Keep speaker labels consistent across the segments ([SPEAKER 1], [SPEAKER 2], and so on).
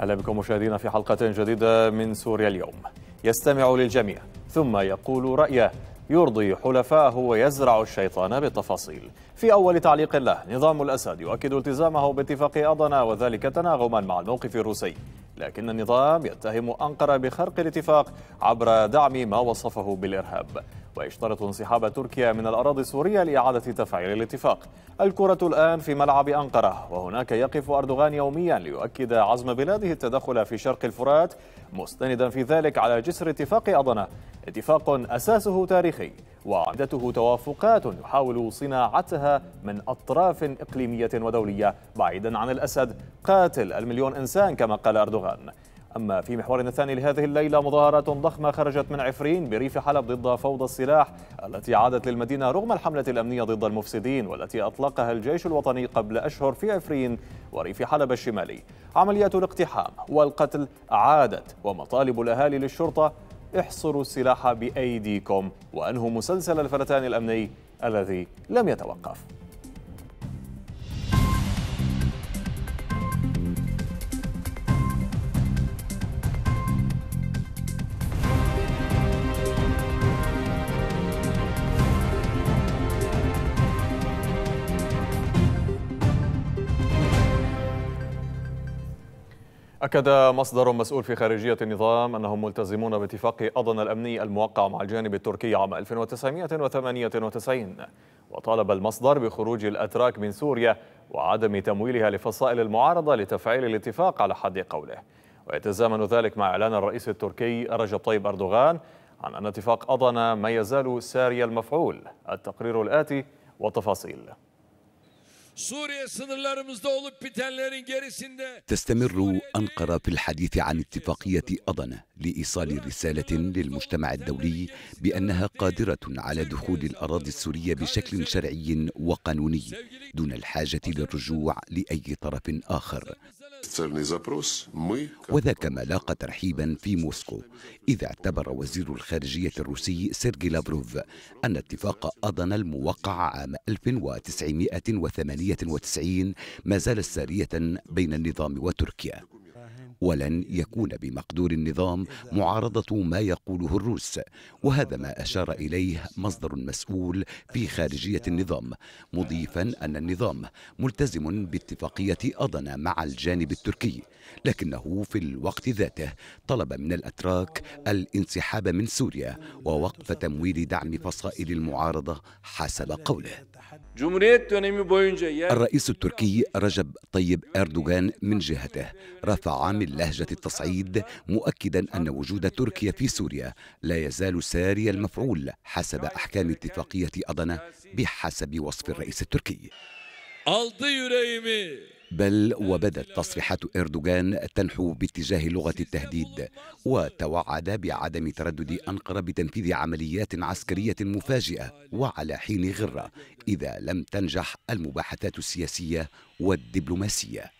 [SPEAKER 1] اهلا بكم مشاهدينا في حلقه جديده من سوريا اليوم يستمع للجميع ثم يقول رايه يرضي حلفائه ويزرع الشيطان بالتفاصيل في أول تعليق له نظام الأسد يؤكد التزامه باتفاق أضنا وذلك تناغما مع الموقف الروسي لكن النظام يتهم أنقرة بخرق الاتفاق عبر دعم ما وصفه بالإرهاب ويشترط انسحاب تركيا من الأراضي السورية لإعادة تفعيل الاتفاق الكرة الآن في ملعب أنقرة وهناك يقف أردوغان يوميا ليؤكد عزم بلاده التدخل في شرق الفرات مستندا في ذلك على جسر اتفاق أضنة اتفاق أساسه تاريخي وعدته توافقات يحاول صناعتها من أطراف إقليمية ودولية بعيدا عن الأسد قاتل المليون إنسان كما قال أردوغان أما في محورنا الثاني لهذه الليلة مظاهرات ضخمة خرجت من عفرين بريف حلب ضد فوضى السلاح التي عادت للمدينة رغم الحملة الأمنية ضد المفسدين والتي أطلقها الجيش الوطني قبل أشهر في عفرين وريف حلب الشمالي عمليات الاقتحام والقتل عادت ومطالب الأهالي للشرطة احصروا السلاح بأيديكم وأنهوا مسلسل الفلتان الأمني الذي لم يتوقف أكد مصدر مسؤول في خارجية النظام أنهم ملتزمون باتفاق أضن الأمني الموقع مع الجانب التركي عام 1998 وطالب المصدر بخروج الأتراك من سوريا وعدم تمويلها لفصائل المعارضة لتفعيل الاتفاق على حد قوله ويتزامن ذلك مع إعلان الرئيس التركي رجب طيب أردوغان عن أن اتفاق أضن ما يزال ساري المفعول التقرير الآتي وتفاصيل
[SPEAKER 2] تستمر أنقرة في الحديث عن اتفاقية أضنة لإيصال رسالة للمجتمع الدولي بأنها قادرة على دخول الأراضي السورية بشكل شرعي وقانوني دون الحاجة للرجوع لأي طرف آخر وذا كما لاقى ترحيبا في موسكو إذا اعتبر وزير الخارجية الروسي سيرجي لافروف أن اتفاق أضن الموقع عام 1998 ما زال سارية بين النظام وتركيا ولن يكون بمقدور النظام معارضة ما يقوله الروس وهذا ما أشار إليه مصدر مسؤول في خارجية النظام مضيفا أن النظام ملتزم باتفاقية أضنى مع الجانب التركي لكنه في الوقت ذاته طلب من الأتراك الانسحاب من سوريا ووقف تمويل دعم فصائل المعارضة حسب قوله
[SPEAKER 3] الرئيس
[SPEAKER 2] التركي رجب طيب أردوغان من جهته رفع من لهجة التصعيد مؤكدا أن وجود تركيا في سوريا لا يزال ساري المفعول حسب أحكام اتفاقية اضنه بحسب وصف الرئيس التركي بل وبدت تصريحات اردوغان تنحو باتجاه لغه التهديد وتوعد بعدم تردد انقره بتنفيذ عمليات عسكريه مفاجئه وعلى حين غره اذا لم تنجح المباحثات السياسيه والدبلوماسيه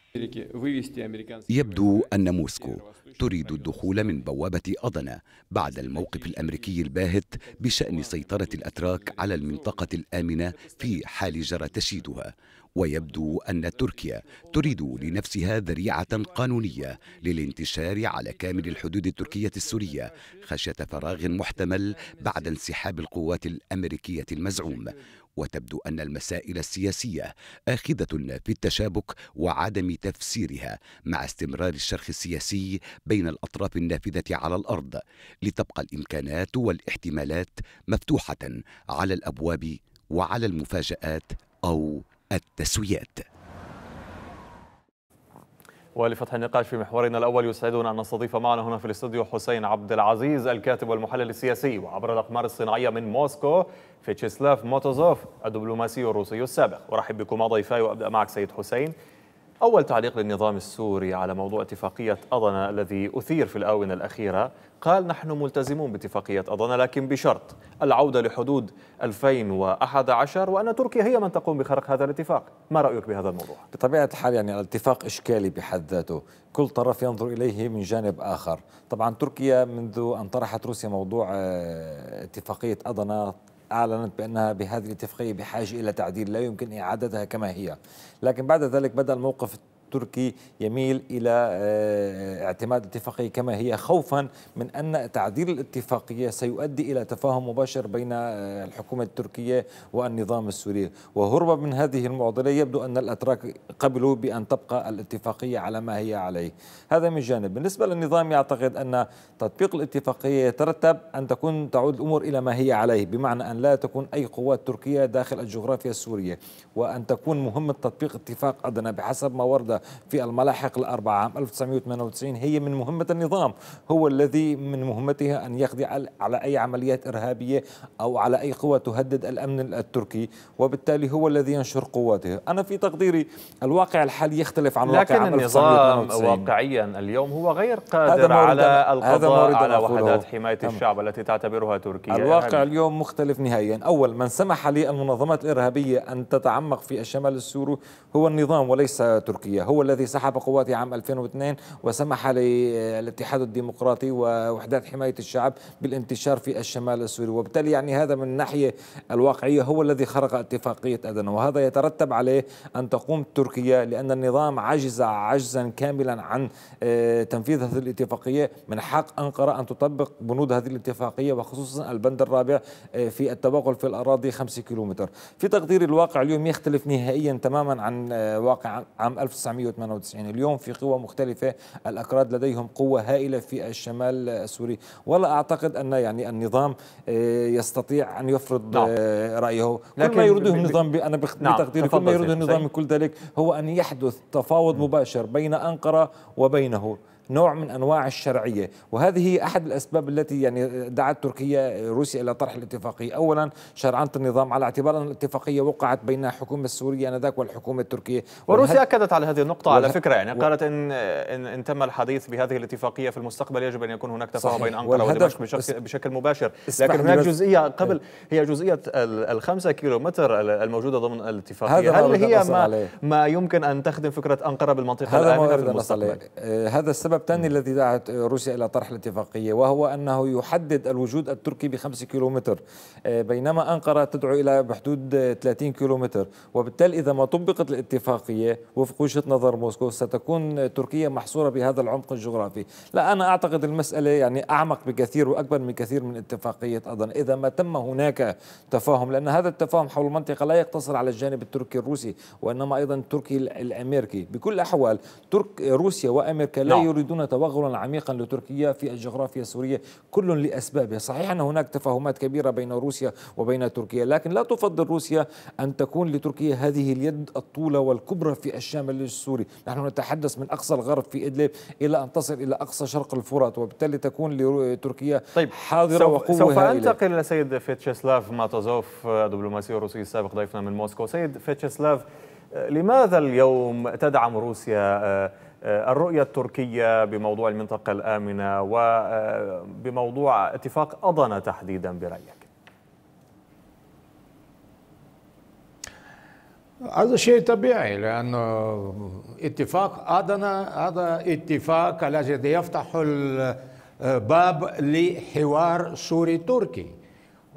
[SPEAKER 2] يبدو أن موسكو تريد الدخول من بوابة أضنة بعد الموقف الأمريكي الباهت بشأن سيطرة الأتراك على المنطقة الآمنة في حال جرى تشييدها ويبدو أن تركيا تريد لنفسها ذريعة قانونية للانتشار على كامل الحدود التركية السورية خشية فراغ محتمل بعد انسحاب القوات الأمريكية المزعوم وتبدو أن المسائل السياسية آخذة في التشابك وعدم تفسيرها مع استمرار الشرخ السياسي بين الأطراف النافذة على الأرض لتبقى الإمكانات والاحتمالات مفتوحة على الأبواب وعلى المفاجآت أو التسويات
[SPEAKER 1] ولفتح النقاش في محورنا الأول يسعدنا أن نستضيف معنا هنا في الاستوديو حسين عبد العزيز الكاتب والمحلل السياسي وعبر الأقمار الصناعية من موسكو فيتشيسلاف موتوزوف الدبلوماسي الروسي السابق أرحب بكم ضيفاي وأبدأ معك سيد حسين أول تعليق للنظام السوري على موضوع اتفاقية أضنا الذي أثير في الآونة الأخيرة قال نحن ملتزمون باتفاقية أضنا لكن بشرط العودة لحدود 2011 وأن تركيا هي من تقوم بخرق هذا الاتفاق ما رأيك
[SPEAKER 4] بهذا الموضوع؟ بطبيعة الحال يعني الاتفاق إشكالي بحد ذاته كل طرف ينظر إليه من جانب آخر طبعا تركيا منذ أن طرحت روسيا موضوع آه، اتفاقية أضنا أعلنت بأنها بهذه الاتفاقية بحاجة إلى تعديل لا يمكن إعادتها كما هي لكن بعد ذلك بدأ الموقف التركي يميل إلى آه، اعتماد الاتفاقية كما هي خوفا من أن تعديل الاتفاقية سيؤدي إلى تفاهم مباشر بين آه، الحكومة التركية والنظام السوري وهربا من هذه المعضلة يبدو أن الأتراك قبلوا بأن تبقى الاتفاقية على ما هي عليه هذا من جانب بالنسبة للنظام يعتقد أن تطبيق الاتفاقية يترتب أن تكون تعود الأمور إلى ما هي عليه بمعنى أن لا تكون أي قوات تركية داخل الجغرافيا السورية وأن تكون مهمة تطبيق اتفاق أدنى بحسب ما ورد في الملاحق الأربعة عام 1998 هي من مهمة النظام هو الذي من مهمتها أن يقضي على أي عمليات إرهابية أو على أي قوة تهدد الأمن التركي وبالتالي هو الذي ينشر قواته أنا في تقديري الواقع الحالي يختلف عن لكن النظام
[SPEAKER 1] واقعيا اليوم هو غير قادر على القضاء على وحدات حماية الشعب التي تعتبرها تركيا الواقع إرهابي. اليوم
[SPEAKER 4] مختلف نهائيا أول من سمح للمنظمات الإرهابية أن تتعمق في الشمال السوري هو النظام وليس تركيا هو الذي سحب قواته عام 2002 وسمح للاتحاد الديمقراطي ووحدات حماية الشعب بالانتشار في الشمال السوري وبالتالي يعني هذا من الناحية الواقعية هو الذي خرق اتفاقية أدنى وهذا يترتب عليه أن تقوم تركيا لأن النظام عجز عجزا كاملا عن آه، تنفيذ هذه الاتفاقية من حق أنقرة أن تطبق بنود هذه الاتفاقية وخصوصا البند الرابع آه، في التباقل في الأراضي 5 كيلومتر في تقدير الواقع اليوم يختلف نهائيا تماما عن آه، واقع عام 1900 1998 اليوم في قوى مختلفة الأكراد لديهم قوة هائلة في الشمال السوري ولا أعتقد أن يعني النظام آه، يستطيع أن يفرض نعم. آه، رأيه لكن كل ما يريده النظام أنا نعم، بتقديري نعم. كل ما يريده النظام من كل ذلك هو أن يحدث تفاوض مباشر بين أنقرة وبينه نوع من انواع الشرعيه وهذه هي احد الاسباب التي يعني دعت تركيا روسيا الى طرح الاتفاقيه اولا شرعنه النظام على اعتبار ان الاتفاقيه وقعت بين الحكومه السوريه انذاك والحكومه التركيه وروسيا اكدت على هذه النقطه على فكره يعني قالت
[SPEAKER 1] ان ان, إن تم الحديث بهذه الاتفاقيه في المستقبل يجب ان يكون هناك تفاهم بين انقره ودمشق بشكل, بشكل مباشر لكن هناك جزئيه قبل إيه. هي جزئيه الخمسة كيلو الموجوده ضمن الاتفاقيه هل هي ما, ما يمكن ان تخدم فكره انقره بالمنطقه هذا الامنه في المستقبل
[SPEAKER 4] إيه، هذا السبب سبب ثاني الذي دعت روسيا إلى طرح الاتفاقية وهو أنه يحدد الوجود التركي بخمسة كيلومتر آه، بينما أنقرة تدعو إلى بحدود 30 كيلومتر وبالتالي إذا ما طبقت الاتفاقية وفق وجهة نظر موسكو ستكون تركيا محصورة بهذا العمق الجغرافي لا أنا أعتقد المسألة يعني أعمق بكثير وأكبر من كثير من اتفاقية أضن إذا ما تم هناك تفاهم لأن هذا التفاهم حول المنطقة لا يقتصر على الجانب التركي الروسي وإنما أيضا التركي الأمريكي بكل الأحوال ترك روسيا وأمريكا لا, لا. نعم. يريد يريدون توغلا عميقا لتركيا في الجغرافيا السورية كل لأسبابه صحيح أن هناك تفاهمات كبيرة بين روسيا وبين تركيا لكن لا تفضل روسيا أن تكون لتركيا هذه اليد الطولة والكبرى في الشمال السوري نحن نتحدث من أقصى الغرب في إدلب إلى أن تصل إلى أقصى شرق الفرات وبالتالي تكون لتركيا طيب حاضرة سوف وقوة سوف أنتقل
[SPEAKER 1] إلى سيد فيتشسلاف ماتوزوف دبلوماسي الروسي السابق ضيفنا من موسكو سيد فيتشسلاف لماذا اليوم تدعم روسيا آه، آه، الرؤية التركية بموضوع المنطقة الآمنة وبموضوع آه، اتفاق أضنا تحديدا برأيك
[SPEAKER 3] هذا شيء طبيعي لأنه اتفاق أضنة هذا اتفاق الذي يفتح الباب لحوار سوري تركي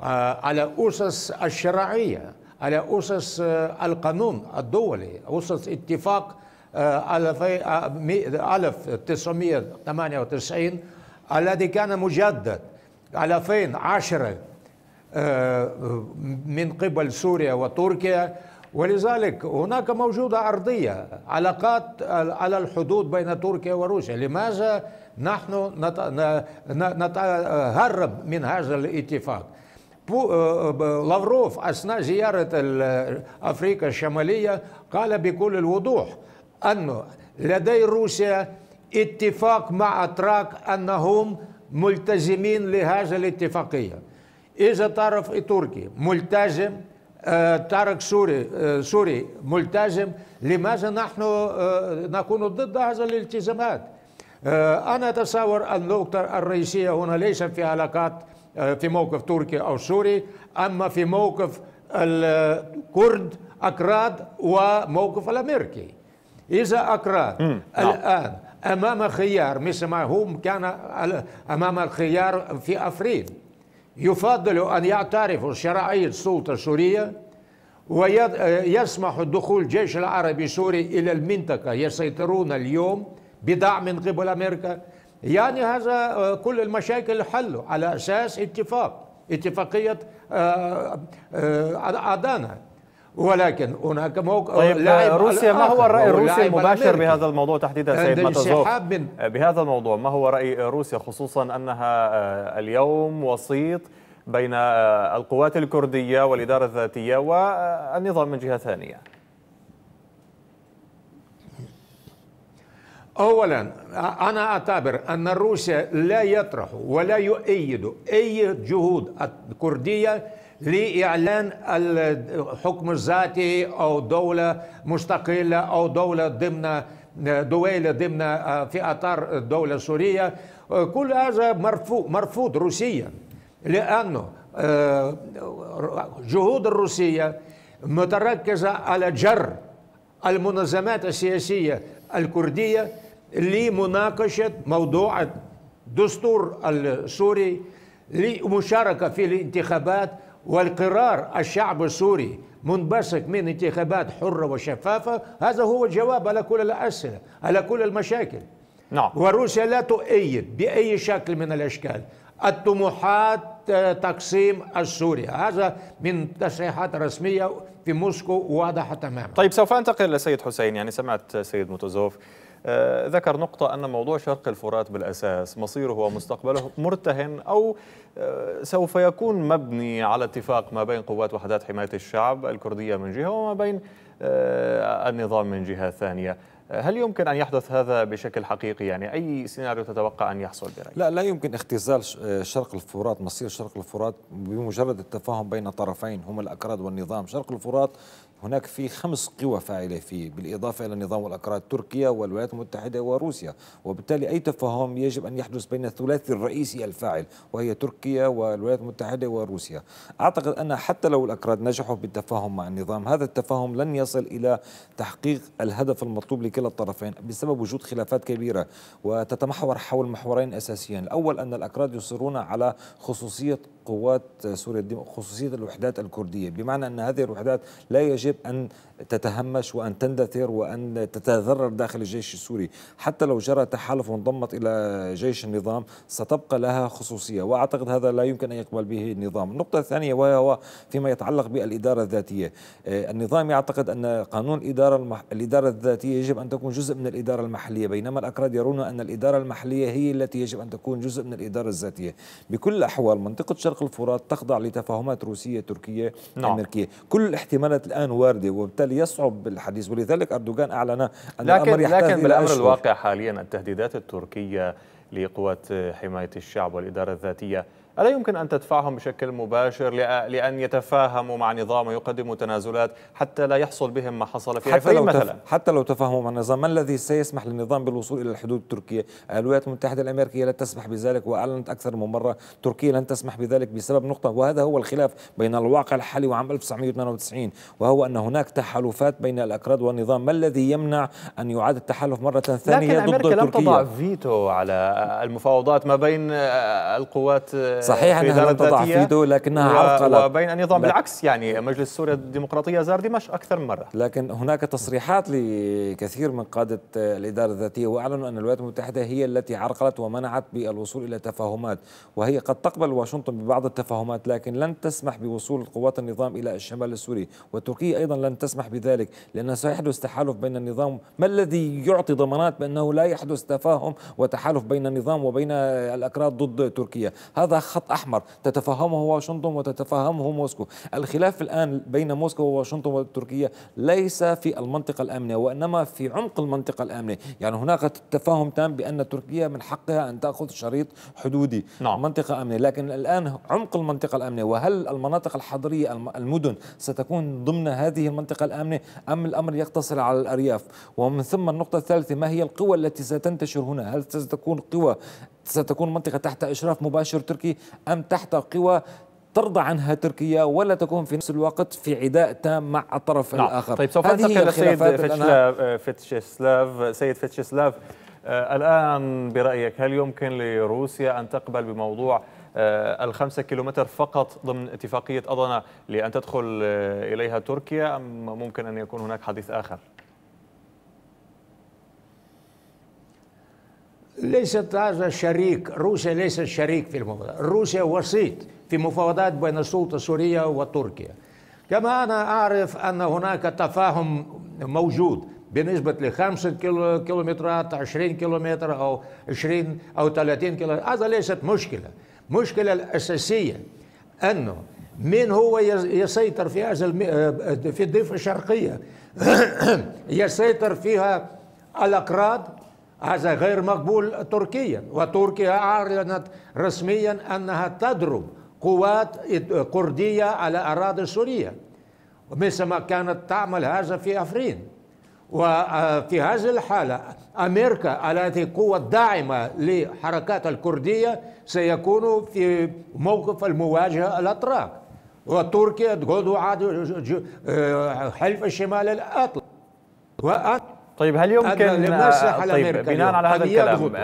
[SPEAKER 3] آه، على أسس الشرعية على أسس القانون الدولي أسس اتفاق 1998 آه، آه، الذي كان مجدد 2010 آه، من قبل سوريا وتركيا ولذلك هناك موجودة أرضية علاقات على الحدود بين تركيا وروسيا لماذا نحن نتهرب من هذا الاتفاق لافروف أثناء زيارة أفريقيا الشمالية قال بكل الوضوح أنه لدي روسيا اتفاق مع أتراك أنهم ملتزمين لهذا الاتفاقية إذا طرف تركي ملتزم طارق آه، سوري آه، سوري ملتزم لماذا نحن آه، نكون ضد هذا الالتزامات أنا أتصور أن النقطة الرئيسية هنا ليس في علاقات في موقف تركي أو سوري أما في موقف الكرد أكراد وموقف الأمريكي إذا أكراد نعم. الآن أمام خيار مثل ما هم كان أمام الخيار في أفريل يفضل أن يعترفوا شرعية السلطة السورية ويسمح دخول الجيش العربي السوري إلى المنطقة يسيطرون اليوم بدعم من قبل أمريكا يعني هذا آه، كل المشاكل حلوا على أساس اتفاق اتفاقية آه، آه، أدانا ولكن هناك موقف طيب روسيا ما هو الراي الروسي المباشر بهذا
[SPEAKER 1] الموضوع تحديدا سيد متزوف بهذا الموضوع ما هو راي روسيا خصوصا انها آه، اليوم وسيط بين آه، القوات الكرديه والاداره الذاتيه والنظام من جهه ثانيه
[SPEAKER 3] اولا انا اعتبر ان روسيا لا يطرح ولا يؤيد اي جهود الكرديه لإعلان الحكم الذاتي أو دولة مستقلة أو دولة ضمن دويلة ضمن آه، في أطار الدولة السورية آه، كل هذا مرفوض, مرفوض روسيا لأنه آه، جهود الروسية متركزة على جر المنظمات السياسية الكردية لمناقشة موضوع الدستور السوري لمشاركة في الانتخابات والقرار الشعب السوري منبثق من انتخابات حرة وشفافة هذا هو الجواب على كل الأسئلة على كل المشاكل نعم وروسيا لا تؤيد بأي شكل من الأشكال الطموحات آه، تقسيم السوريا هذا من تصريحات رسمية في موسكو واضحة تماما طيب سوف أنتقل للسيد
[SPEAKER 1] حسين يعني سمعت سيد متوزوف آه، ذكر نقطة أن موضوع شرق الفرات بالأساس مصيره ومستقبله مرتهن أو آه، سوف يكون مبني على اتفاق ما بين قوات وحدات حماية الشعب الكردية من جهة وما بين آه، النظام من جهة ثانية هل يمكن أن يحدث هذا بشكل حقيقي يعني أي سيناريو تتوقع أن يحصل برأيك؟
[SPEAKER 4] لا لا يمكن اختزال شرق الفرات مصير شرق الفرات بمجرد التفاهم بين طرفين هما الأكراد والنظام شرق الفرات هناك في خمس قوى فاعلة فيه بالإضافة إلى النظام والأكراد تركيا والولايات المتحدة وروسيا وبالتالي أي تفاهم يجب أن يحدث بين الثلاثي الرئيسي الفاعل وهي تركيا والولايات المتحدة وروسيا أعتقد أن حتى لو الأكراد نجحوا بالتفاهم مع النظام هذا التفاهم لن يصل إلى تحقيق الهدف المطلوب لكلا الطرفين بسبب وجود خلافات كبيرة وتتمحور حول محورين أساسيين الأول أن الأكراد يصرون على خصوصية قوات سوريا خصوصية الوحدات الكردية بمعنى أن هذه الوحدات لا يجب أن تتهمش وأن تندثر وأن تتذرر داخل الجيش السوري حتى لو جرى تحالف وانضمت إلى جيش النظام ستبقى لها خصوصية وأعتقد هذا لا يمكن أن يقبل به النظام النقطة الثانية وهو فيما يتعلق بالإدارة الذاتية آه، النظام يعتقد أن قانون الإدارة, المح... الإدارة الذاتية يجب أن تكون جزء من الإدارة المحلية بينما الأكراد يرون أن الإدارة المحلية هي التي يجب أن تكون جزء من الإدارة الذاتية بكل الأحوال منطقة شرق شرق الفرات تخضع لتفاهمات روسية تركية نعم. أمريكية كل الاحتمالات الآن واردة وبالتالي يصعب الحديث ولذلك أردوغان أعلن أن لكن الأمر يحتاج لكن بالأمر الواقع
[SPEAKER 1] حاليا التهديدات التركية لقوات حماية الشعب والإدارة الذاتية ألا يمكن أن تدفعهم بشكل مباشر لأن يتفاهموا مع نظام ويقدموا تنازلات حتى لا يحصل بهم ما حصل في حتى لو مثلا
[SPEAKER 4] حتى لو تفاهموا مع النظام ما الذي سيسمح للنظام بالوصول إلى الحدود التركية الولايات المتحدة الأمريكية لا تسمح بذلك وأعلنت أكثر من مرة تركيا لن تسمح بذلك بسبب نقطة وهذا هو الخلاف بين الواقع الحالي وعام 1998 وهو أن هناك تحالفات بين الأكراد والنظام ما الذي يمنع أن يعاد التحالف مرة ثانية لكن أمريكا لم تضع
[SPEAKER 1] فيتو على المفاوضات ما بين القوات صحيح انها لم تضع فيدو لكنها عرقلت وبين النظام لك...
[SPEAKER 4] بالعكس يعني مجلس سوريا الديمقراطيه زار دمشق اكثر من مره لكن هناك تصريحات لكثير من قاده الاداره الذاتيه واعلنوا ان الولايات المتحده هي التي عرقلت ومنعت بالوصول الى تفاهمات وهي قد تقبل واشنطن ببعض التفاهمات لكن لن تسمح بوصول قوات النظام الى الشمال السوري وتركيا ايضا لن تسمح بذلك لان سيحدث تحالف بين النظام ما الذي يعطي ضمانات بانه لا يحدث تفاهم وتحالف بين النظام وبين الاكراد ضد تركيا هذا خط أحمر تتفهمه واشنطن وتتفهمه موسكو الخلاف الآن بين موسكو وواشنطن وتركيا ليس في المنطقة الآمنة وإنما في عمق المنطقة الآمنة يعني هناك تفاهم تام بأن تركيا من حقها أن تأخذ شريط حدودي نعم. منطقة آمنة لكن الآن عمق المنطقة الآمنة وهل المناطق الحضرية المدن ستكون ضمن هذه المنطقة الآمنة أم الأمر يقتصر على الأرياف ومن ثم النقطة الثالثة ما هي القوى التي ستنتشر هنا هل ستكون قوى ستكون منطقة تحت إشراف مباشر تركي أم تحت قوى ترضى عنها تركيا ولا تكون في نفس الوقت في عداء تام مع الطرف نعم. الآخر طيب سوف انتقل السيد
[SPEAKER 1] فتشسلاف سيد فتشسلاف آه، الآن برأيك هل يمكن لروسيا أن تقبل بموضوع آه، الخمسة كيلومتر فقط ضمن اتفاقية أضنة لأن تدخل آه، إليها تركيا أم ممكن أن يكون هناك حديث آخر؟
[SPEAKER 3] ليست هذا شريك روسيا ليست شريك في المفاوضات روسيا وسيط في مفاوضات بين السلطة السورية وتركيا كما أنا أعرف أن هناك تفاهم موجود بالنسبة لخمسة كيلو كيلومترات 20 كيلومتر أو 20 أو 30 كيلومتر هذا ليست مشكلة المشكلة الأساسية أنه من هو يسيطر في هذا آه، في الضفة الشرقية يسيطر فيها الأكراد هذا غير مقبول تركيا وتركيا أعلنت رسميا أنها تضرب قوات كردية على أراضي سوريا مثل ما كانت تعمل هذا في أفرين وفي هذه الحالة أمريكا التي قوة داعمة لحركات الكردية سيكون في موقف المواجهة الأتراك وتركيا تقود حلف الشمال الأطلسي طيب هل يمكن طيب بناء على هذا الكلام آه،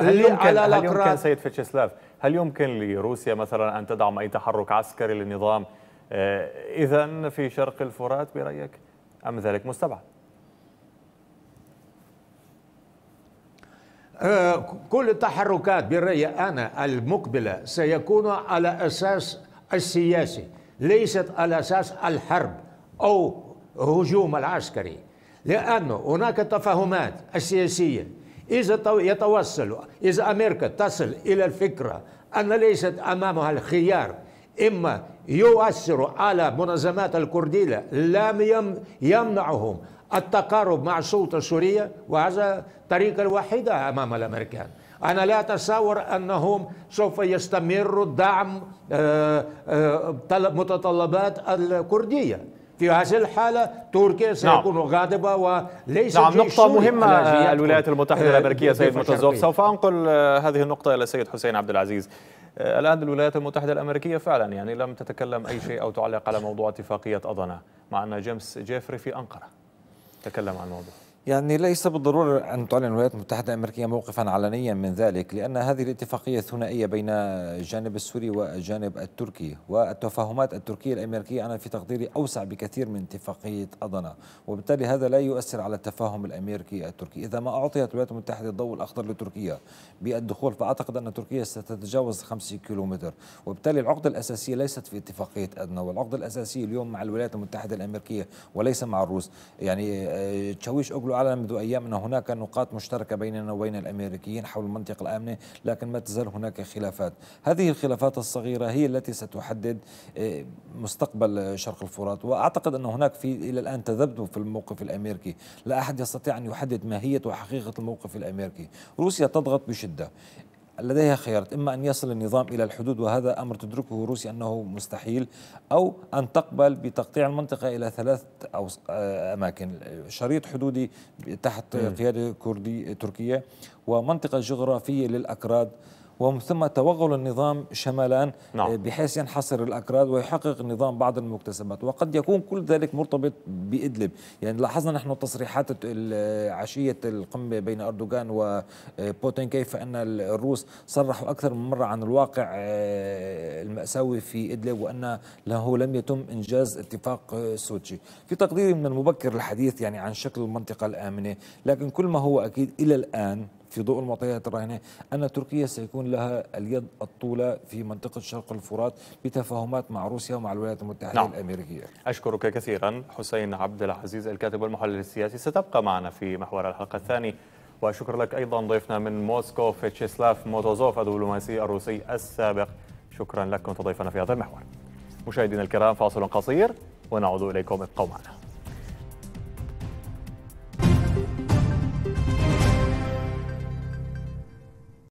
[SPEAKER 3] إيه، هل يمكن هل يمكن
[SPEAKER 1] سيد فيتشسلاف هل يمكن لروسيا مثلا ان تدعم اي تحرك عسكري للنظام آه، اذا في شرق الفرات برايك ام ذلك مستبعد؟
[SPEAKER 3] آه، كل التحركات برأيي أنا المقبلة سيكون على أساس السياسي ليست على أساس الحرب أو هجوم العسكري لأن هناك تفاهمات السياسية إذا يتوصل إذا أمريكا تصل إلى الفكرة أن ليست أمامها الخيار إما يؤثر على منظمات الكرديلة لم يمنعهم التقارب مع السلطة السورية وهذا الطريقة الوحيدة أمام الأمريكان أنا لا أتصور أنهم سوف يستمروا دعم آه، آه، متطلبات الكردية في هذه الحالة تركيا نعم. سيكون نعم. غاضبة وليس نعم نقطة مهمة في آه، الولايات المتحدة آه، الأمريكية سيد متزوق سوف أنقل آه، هذه
[SPEAKER 1] النقطة إلى السيد حسين عبد العزيز الآن الولايات المتحدة الأمريكية فعلا يعني لم تتكلم أي شيء أو تعلق على موضوع اتفاقية أضنا مع أن جيمس جيفري في أنقرة تكلم عن
[SPEAKER 4] الموضوع يعني ليس بالضرورة أن تعلن الولايات المتحدة الأمريكية موقفا علنيا من ذلك لأن هذه الاتفاقية الثنائية بين الجانب السوري والجانب التركي والتفاهمات التركية الأمريكية أنا في تقديري أوسع بكثير من اتفاقية أضنا وبالتالي هذا لا يؤثر على التفاهم الأمريكي التركي إذا ما أعطيت الولايات المتحدة الضوء الأخضر لتركيا بالدخول فأعتقد أن تركيا ستتجاوز 5 كيلومتر وبالتالي العقدة الأساسية ليست في اتفاقية أدنى والعقدة الأساسية اليوم مع الولايات المتحدة الأمريكية وليس مع الروس يعني آه، تشاويش أوغلو العلن منذ أيام أن هناك نقاط مشتركة بيننا وبين الأمريكيين حول المنطقة الآمنة لكن ما تزال هناك خلافات هذه الخلافات الصغيرة هي التي ستحدد آه، مستقبل شرق الفرات وأعتقد أن هناك في إلى الآن تذبذب في الموقف الأمريكي لا أحد يستطيع أن يحدد ماهية وحقيقة الموقف الأمريكي روسيا تضغط بشدة لديها خيارات إما أن يصل النظام إلى الحدود وهذا أمر تدركه روسيا أنه مستحيل أو أن تقبل بتقطيع المنطقة إلى ثلاث أو آه، أماكن شريط حدودي تحت قيادة كردي تركية ومنطقة جغرافية للأكراد ومن ثم توغل النظام شمالا نعم. آه، بحيث ينحصر الأكراد ويحقق النظام بعض المكتسبات وقد يكون كل ذلك مرتبط بإدلب يعني لاحظنا نحن تصريحات عشية القمة بين أردوغان وبوتين آه، كيف أن الروس صرحوا أكثر من مرة عن الواقع آه، المأساوي في إدلب وأن له لم يتم إنجاز اتفاق سوتشي في تقديري من المبكر الحديث يعني عن شكل المنطقة الآمنة لكن كل ما هو أكيد إلى الآن في ضوء المعطيات الراهنة أن تركيا سيكون لها اليد الطولة في منطقة شرق الفرات بتفاهمات مع روسيا ومع الولايات المتحدة نعم. الأمريكية
[SPEAKER 1] أشكرك كثيرا حسين عبد العزيز الكاتب والمحلل السياسي ستبقى معنا في محور الحلقة الثاني وشكر لك أيضا ضيفنا من موسكو فيتشيسلاف موتوزوف الدبلوماسي الروسي السابق شكرا لكم كنت ضيفنا في هذا المحور مشاهدينا الكرام فاصل قصير ونعود إليكم ابقوا معنا